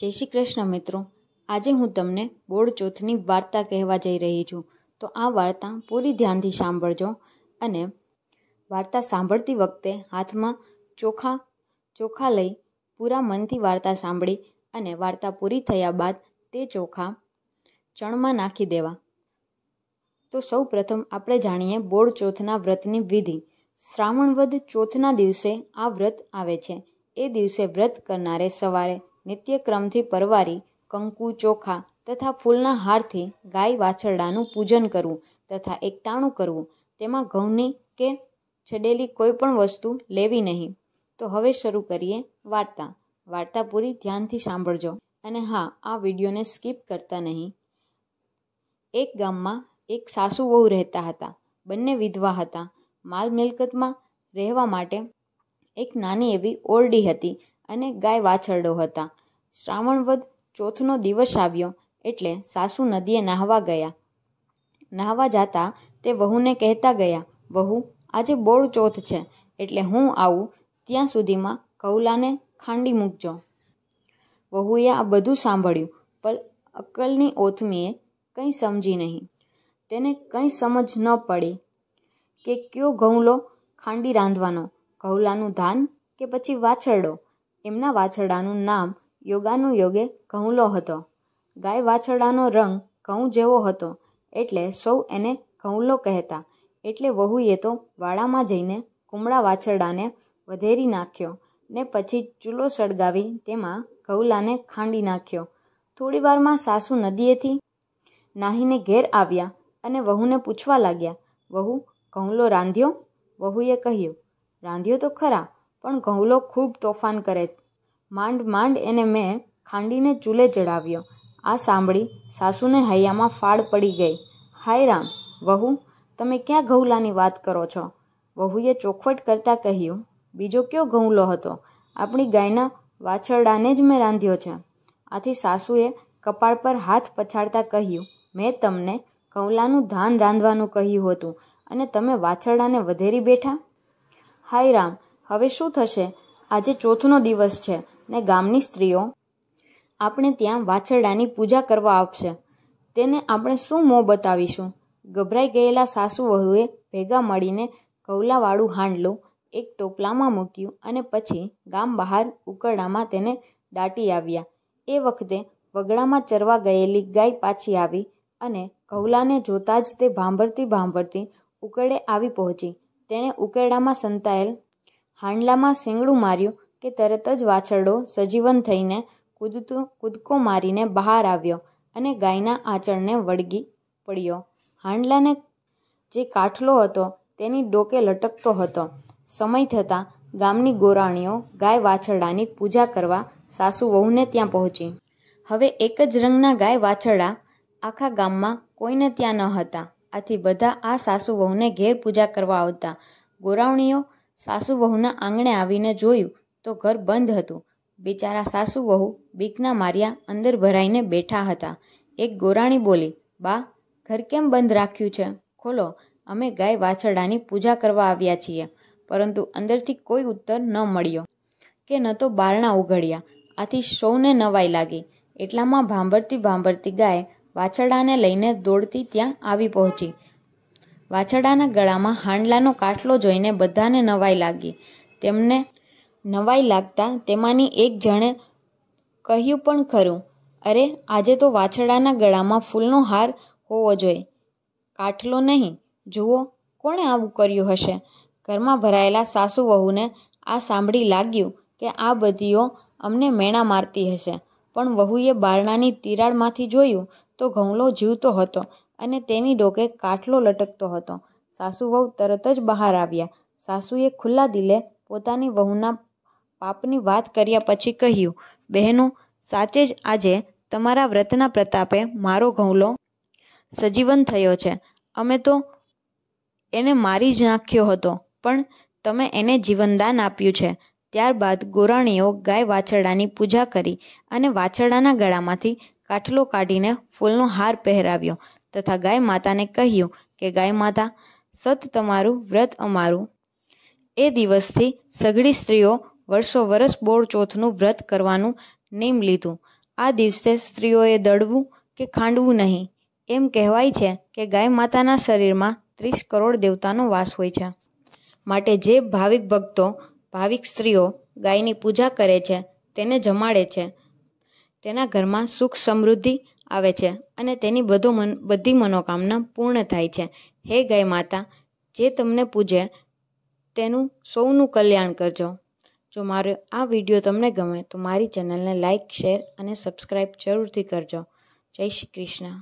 જય શ્રી કૃષ્ણ મિત્રો આજે હું તમને બોર્ડ ચોથની વાર્તા કહેવા જઈ રહી છું તો આ વાર્તા પૂરી ધ્યાનથી સાંભળજો અને વાર્તા સાંભળતી વખતે હાથમાં ચોખા ચોખા લઈ પૂરા મનથી વાર્તા સાંભળી અને વાર્તા પૂરી થયા બાદ તે ચોખા ચણમાં નાખી દેવા તો સૌ પ્રથમ આપણે જાણીએ બોર્ડ ચોથના વ્રતની વિધિ શ્રાવણવદ ચોથના દિવસે આ વ્રત આવે છે એ દિવસે વ્રત કરનારે સવારે નિત્યક્રમથી પરવારી કંકુ ચોખા તથા ફૂલના હારથી ગાય વાછરડાનું પૂજન કરવું તથા એકટાણું કરવું તેમાં ઘઉંની કે છડેલી કોઈ પણ વસ્તુ લેવી નહીં તો હવે શરૂ કરીએ વાર્તા વાર્તા પૂરી ધ્યાનથી સાંભળજો અને હા આ વિડીયોને સ્કીપ કરતા નહીં એક ગામમાં એક સાસુ વહુ રહેતા હતા બંને વિધવા હતા માલ મિલકતમાં રહેવા માટે એક નાની એવી ઓરડી હતી અને ગાય વાછરડો હતા શ્રાવણવદ ચોથનો દિવસ આવ્યો એટલે સાસુ નદીએ નાહવા ગયા નાહવા જતા તે વહુને કહેતા ગયા વહુ આજે બોળ ચોથ છે એટલે હું આવું ત્યાં સુધીમાં કૌલાને ખાંડી મૂકજો વહુએ આ બધું સાંભળ્યું પણ અક્કલની ઓથમીએ કંઈ સમજી નહીં તેને કંઈ સમજ ન પડી કે કયો ઘઉંલો ખાંડી રાંધવાનો ઘઉલાનું ધાન કે પછી વાછરડો એમના વાછરડાનું નામ યોગે ઘઉંલો હતો ગાય વાછરડાનો રંગ ઘઉં જેવો હતો એટલે સૌ એને ઘઉંલો કહેતા એટલે વહુએ તો વાડામાં જઈને કુમળા વાછરડાને વધેરી નાખ્યો ને પછી ચૂલો સળગાવી તેમાં ઘઉલાને ખાંડી નાખ્યો થોડીવારમાં સાસુ નદીએથી નાહીને ઘેર આવ્યા અને વહુને પૂછવા લાગ્યા વહુ ઘઉંલો રાંધ્યો વહુએ કહ્યું રાંધ્યો તો ખરા પણ ઘઉલો ખૂબ તોફાન કરે માંડ માંડ એને મેં ખાંડીને ચૂલે ચડાવ્યો આ સાંભળી સાસુને હૈયામાં ફાળ પડી ગઈ હાય રામ વહુ તમે ક્યાં ઘઉલાની વાત કરો છો વહુએ ચોખવટ કરતાં કહ્યું બીજો કયો ઘઉલો હતો આપણી ગાયના વાછરડાને જ મેં રાંધ્યો છે આથી સાસુએ કપાળ પર હાથ પછાડતા કહ્યું મેં તમને ઘઉલાનું ધાન રાંધવાનું કહ્યું હતું અને તમે વાછરડાને વધેરી બેઠા હાય રામ હવે શું થશે આજે ચોથનો દિવસ છે ને ગામની સ્ત્રીઓ આપણે ત્યાં વાછરડાની પૂજા કરવા આવશે તેને આપણે શું મોં બતાવીશું ગભરાઈ ગયેલા સાસુ વહુએ ભેગા મળીને કૌલાવાળું હાંડલું એક ટોપલામાં મૂક્યું અને પછી ગામ બહાર ઉકરડામાં તેને દાટી આવ્યા એ વખતે વગડામાં ચરવા ગયેલી ગાય પાછી આવી અને કૌલાને જોતાં જ તે ભાંભરતી ભાંભરતી ઉકળે આવી પહોંચી તેણે ઉકેડામાં સંતાયેલ હાંડલામાં શીંગડું માર્યું કે તરત જ વાછરડો સજીવન થઈને કૂદતું કૂદકો મારીને બહાર આવ્યો અને ગાયના આંચળને વળગી પડ્યો હાંડલાને જે કાઠલો હતો તેની ડોકે લટકતો હતો સમય થતાં ગામની ગોરાણીઓ ગાય વાછરડાની પૂજા કરવા સાસુ વહુને ત્યાં પહોંચી હવે એક જ રંગના ગાય વાછરડા આખા ગામમાં કોઈને ત્યાં ન હતા આથી બધા આ સાસુ વહુને ઘેર પૂજા કરવા આવતા ગોરાવણીઓ સાસુ વહુના આંગણે આવીને જોયું તો ઘર બંધ હતું બિચારા સાસુ વહુ બીકના માર્યા અંદર ભરાઈને બેઠા હતા એક ગોરાણી બોલી બા ઘર કેમ બંધ રાખ્યું છે ખોલો અમે ગાય વાછરડાની પૂજા કરવા આવ્યા છીએ પરંતુ અંદરથી કોઈ ઉત્તર ન મળ્યો કે ન તો બારણા ઉઘડ્યા આથી સૌને નવાઈ લાગી એટલામાં ભાંભરતી ભાંભરતી ગાય વાછરડાને લઈને દોડતી ત્યાં આવી પહોંચી વાછડાના ગળામાં હાંડલાનો કાટલો જોઈને બધાને નવાઈ લાગી તેમને નવાઈ લાગતા તેમાંની એક જણે કહ્યું પણ ખરું અરે આજે તો વાછડાના ગળામાં ફૂલનો હાર હોવો જોઈએ કાટલો નહીં જુઓ કોણે આવું કર્યું હશે ઘરમાં ભરાયેલા સાસુ વહુને આ સાંભળી લાગ્યું કે આ બધીઓ અમને મેણા મારતી હશે પણ વહુએ બારણાની તિરાડમાંથી જોયું તો ઘઉંલો જીવતો હતો અને તેની ડોકે કાટલો લટકતો હતો સાસુ વહુ તરત જ બહાર આવ્યા સાસુએ ખુલ્લા દિલે પોતાની વહુના પાપની વાત કર્યા પછી કહ્યું બહેનો સાચે જ આજે તમારા વ્રતના પ્રતાપે મારો ઘઉલો સજીવન થયો છે અમે તો એને મારી જ નાખ્યો હતો પણ તમે એને જીવનદાન આપ્યું છે ત્યારબાદ ગોરાણીઓ ગાય વાછરડાની પૂજા કરી અને વાછરડાના ગળામાંથી કાટલો કાઢીને ફૂલનો હાર પહેરાવ્યો તથા ગાય માતાને કહ્યું કે ગાય માતા સત તમારું વ્રત અમારું એ દિવસથી સઘળી સ્ત્રીઓ વર્ષો વરસ બોળ ચોથનું વ્રત કરવાનું નિયમ લીધું આ દિવસે સ્ત્રીઓએ દળવું કે ખાંડવું નહીં એમ કહેવાય છે કે ગાય માતાના શરીરમાં ત્રીસ કરોડ દેવતાનો વાસ હોય છે માટે જે ભાવિક ભક્તો ભાવિક સ્ત્રીઓ ગાયની પૂજા કરે છે તેને જમાડે છે તેના ઘરમાં સુખ સમૃદ્ધિ આવે છે અને તેની બધું મન બધી મનોકામના પૂર્ણ થાય છે હે ગાય માતા જે તમને પૂજે તેનું સૌનું કલ્યાણ કરજો જો મારો આ વિડીયો તમને ગમે તો મારી ચેનલને લાઇક શેર અને સબસ્ક્રાઈબ જરૂરથી કરજો જય શ્રી કૃષ્ણ